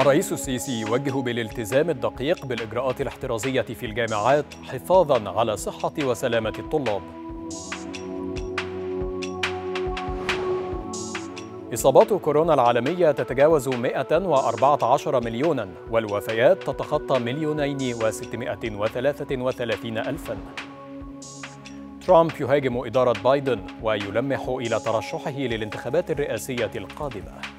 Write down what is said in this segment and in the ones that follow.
الرئيس السيسي يوجه بالالتزام الدقيق بالإجراءات الاحترازية في الجامعات حفاظاً على صحة وسلامة الطلاب إصابات كورونا العالمية تتجاوز 114 مليوناً والوفيات تتخطى مليونين و633 ألفاً ترامب يهاجم إدارة بايدن ويلمح إلى ترشحه للانتخابات الرئاسية القادمة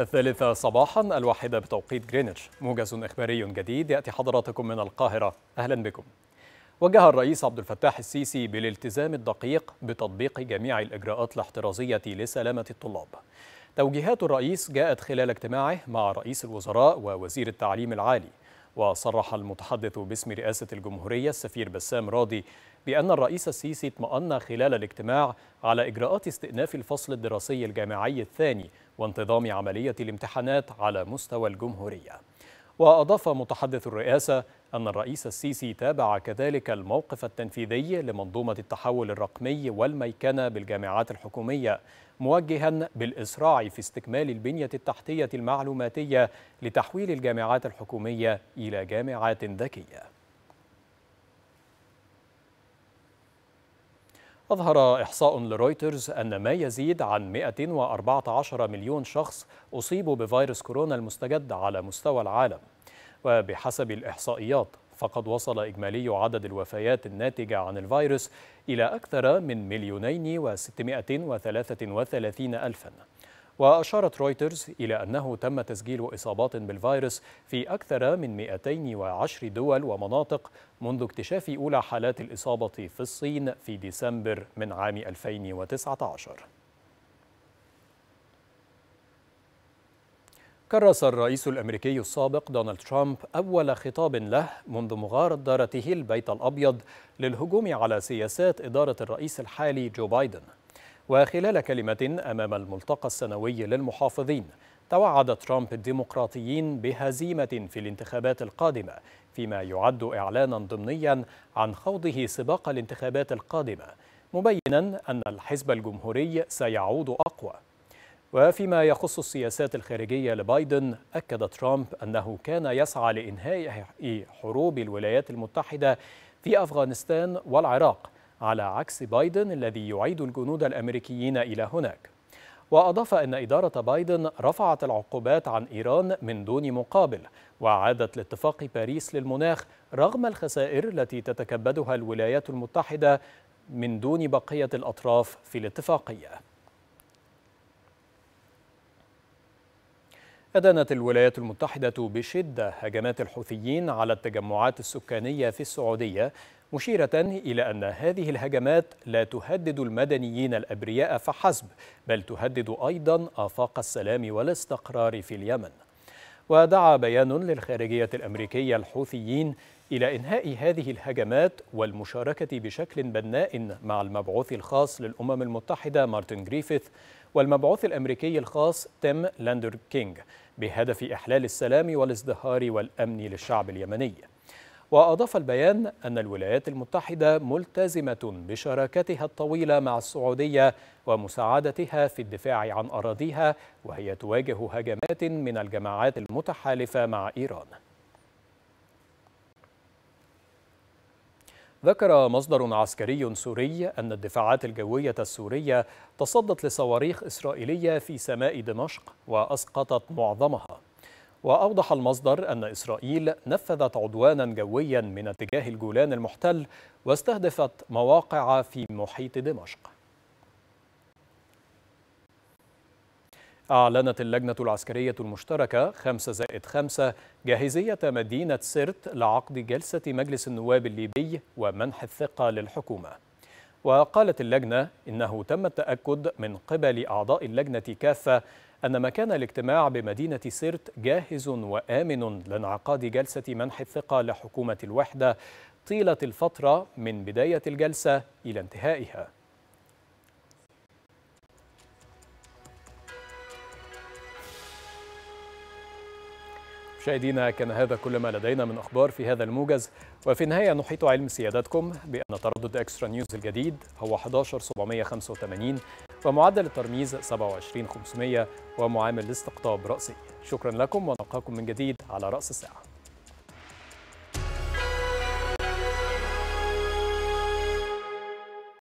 الثالثة صباحا الواحدة بتوقيت جرينتش موجز إخباري جديد يأتي حضراتكم من القاهرة أهلا بكم وجه الرئيس عبد الفتاح السيسي بالالتزام الدقيق بتطبيق جميع الإجراءات الاحترازية لسلامة الطلاب توجيهات الرئيس جاءت خلال اجتماعه مع رئيس الوزراء ووزير التعليم العالي وصرح المتحدث باسم رئاسة الجمهورية السفير بسام راضي بأن الرئيس السيسي اطمأن خلال الاجتماع على إجراءات استئناف الفصل الدراسي الجامعي الثاني وانتظام عملية الامتحانات على مستوى الجمهورية وأضاف متحدث الرئاسة أن الرئيس السيسي تابع كذلك الموقف التنفيذي لمنظومة التحول الرقمي والميكنة بالجامعات الحكومية موجها بالإسراع في استكمال البنية التحتية المعلوماتية لتحويل الجامعات الحكومية إلى جامعات ذكية أظهر إحصاء لرويترز أن ما يزيد عن 114 مليون شخص أصيبوا بفيروس كورونا المستجد على مستوى العالم وبحسب الإحصائيات فقد وصل إجمالي عدد الوفيات الناتجة عن الفيروس إلى أكثر من مليونين وستمائة وثلاثة وثلاثين ألفاً وأشارت رويترز إلى أنه تم تسجيل إصابات بالفيروس في أكثر من 210 دول ومناطق منذ اكتشاف أولى حالات الإصابة في الصين في ديسمبر من عام 2019 كرس الرئيس الامريكي السابق دونالد ترامب اول خطاب له منذ مغادرته البيت الابيض للهجوم على سياسات اداره الرئيس الحالي جو بايدن وخلال كلمة أمام الملتقى السنوي للمحافظين توعد ترامب الديمقراطيين بهزيمة في الانتخابات القادمة فيما يعد إعلانا ضمنيا عن خوضه سباق الانتخابات القادمة مبينا أن الحزب الجمهوري سيعود أقوى وفيما يخص السياسات الخارجية لبايدن أكد ترامب أنه كان يسعى لإنهاء حروب الولايات المتحدة في أفغانستان والعراق على عكس بايدن الذي يعيد الجنود الأمريكيين إلى هناك وأضاف أن إدارة بايدن رفعت العقوبات عن إيران من دون مقابل وعادت لاتفاق باريس للمناخ رغم الخسائر التي تتكبدها الولايات المتحدة من دون بقية الأطراف في الاتفاقية أدانت الولايات المتحدة بشدة هجمات الحوثيين على التجمعات السكانية في السعودية مشيرة إلى أن هذه الهجمات لا تهدد المدنيين الأبرياء فحسب بل تهدد أيضا آفاق السلام والاستقرار في اليمن ودعا بيان للخارجية الأمريكية الحوثيين إلى إنهاء هذه الهجمات والمشاركة بشكل بناء مع المبعوث الخاص للأمم المتحدة مارتن جريفيث والمبعوث الأمريكي الخاص تيم لاندر كينج بهدف إحلال السلام والازدهار والأمن للشعب اليمني وأضاف البيان أن الولايات المتحدة ملتزمة بشراكتها الطويلة مع السعودية ومساعدتها في الدفاع عن أراضيها وهي تواجه هجمات من الجماعات المتحالفة مع إيران ذكر مصدر عسكري سوري أن الدفاعات الجوية السورية تصدت لصواريخ إسرائيلية في سماء دمشق وأسقطت معظمها وأوضح المصدر أن إسرائيل نفذت عدوانا جويا من اتجاه الجولان المحتل واستهدفت مواقع في محيط دمشق أعلنت اللجنة العسكرية المشتركة 5 زائد 5 جاهزية مدينة سرت لعقد جلسة مجلس النواب الليبي ومنح الثقة للحكومة وقالت اللجنة إنه تم التأكد من قبل أعضاء اللجنة كافة أن مكان الاجتماع بمدينة سرت جاهز وآمن لانعقاد جلسة منح الثقة لحكومة الوحدة طيلة الفترة من بداية الجلسة إلى انتهائها مشاهدينا كان هذا كل ما لدينا من أخبار في هذا الموجز وفي النهاية نحيط علم سيادتكم بأن تردد إكسترا نيوز الجديد هو 11785 ومعدل الترميز 27500 ومعامل الاستقطاب رأسي شكرا لكم ونلقاكم من جديد على رأس الساعة